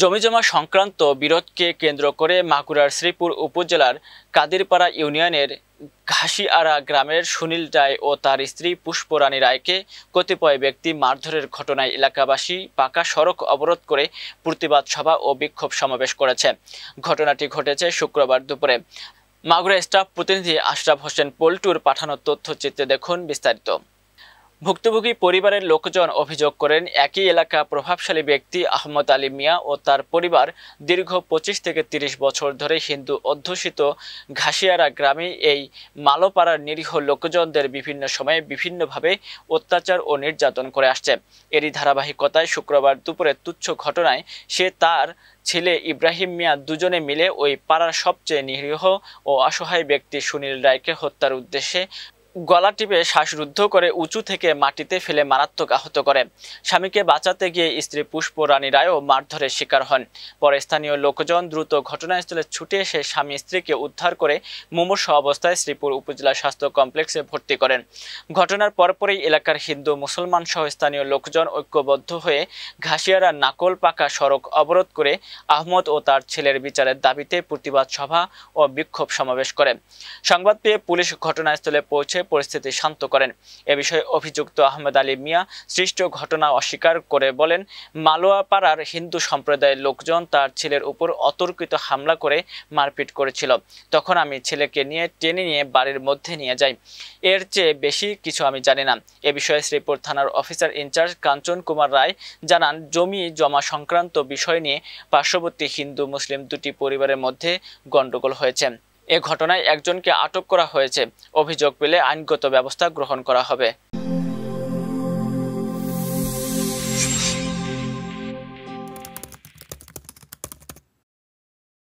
জমিজমা সংক্রান্ত বিরোধকে কেন্দ্র করে মাগুরার শ্রীপুর উপজেলার কাদিরপাড়া ইউনিয়নের ঘাসিয়ারা গ্রামের সুনীল রায় ও তার স্ত্রী পুষ্পরানী রায়কে কতিপয় ব্যক্তি মারধরের ঘটনায় এলাকাবাসী পাকা সড়ক অবরোধ করে প্রতিবাদ সভা ও বিক্ষোভ সমাবেশ করেছে ঘটনাটি ঘটেছে শুক্রবার দুপুরে মাগুরা স্টাফ প্রতিনিধি আশরাফ হোসেন পল্টুর পাঠানো তথ্যচিত্রে দেখুন বিস্তারিত ভুক্তভোগী পরিবারের লোকজন অভিযোগ করেন একই এলাকা প্রভাবশালী ব্যক্তি আহমদ আলী মিয়া ও তার পরিবার দীর্ঘ পঁচিশ থেকে ৩০ বছর ধরে হিন্দু অধ্যুষিত ঘাসিয়ারা গ্রামে এই মালোপাড়ার নিরীহ লোকজনদের বিভিন্ন সময়ে বিভিন্নভাবে অত্যাচার ও নির্যাতন করে আসছে এরই ধারাবাহিকতায় শুক্রবার দুপুরে তুচ্ছ ঘটনায় সে তার ছেলে ইব্রাহিম মিয়া দুজনে মিলে ওই পাড়ার সবচেয়ে নিরীহ ও অসহায় ব্যক্তি সুনীল রায়কে হত্যার উদ্দেশ্যে গলা টিপে শ্বাসরুদ্ধ করে উঁচু থেকে মাটিতে ফেলে মারাত্মক আহত করে স্বামীকে বাঁচাতে গিয়ে স্ত্রী পুষ্প রানী রায়ও মারধরের শিকার হন পরে স্থানীয় লোকজন দ্রুত ঘটনাস্থলে ছুটে এসে স্বামী স্ত্রীকে উদ্ধার করে মুমূর্ষ অবস্থায় শ্রীপুর উপজেলা স্বাস্থ্য কমপ্লেক্সে ভর্তি করেন ঘটনার পরপরই এলাকার হিন্দু মুসলমান সহ স্থানীয় লোকজন ঐক্যবদ্ধ হয়ে ঘাসিয়ারা নাকল পাকা সড়ক অবরোধ করে আহমদ ও তার ছেলের বিচারের দাবিতে প্রতিবাদ সভা ও বিক্ষোভ সমাবেশ করেন সংবাদ পেয়ে পুলিশ ঘটনাস্থলে পৌঁছে পরিস্থিতি শান্ত করেন এ বিষয়ে অভিযুক্ত আহমেদ আলী মিয়া সৃষ্ট ঘটনা অস্বীকার করে বলেন মালোয়াপাড়ার হিন্দু সম্প্রদায়ের লোকজন তার ছেলের উপর অতর্কিত হামলা করে মারপিট করেছিল তখন আমি ছেলেকে নিয়ে টেনে নিয়ে বাড়ির মধ্যে নিয়ে যাই এর চেয়ে বেশি কিছু আমি জানি না এ বিষয়ে শ্রীপুর থানার অফিসার ইনচার্জ কাঞ্চন কুমার রায় জানান জমি জমা সংক্রান্ত বিষয় নিয়ে পার্শ্ববর্তী হিন্দু মুসলিম দুটি পরিবারের মধ্যে গণ্ডগোল হয়েছে এ ঘটনায় একজনকে আটক করা হয়েছে অভিযোগ পেলে আইনগত ব্যবস্থা গ্রহণ করা হবে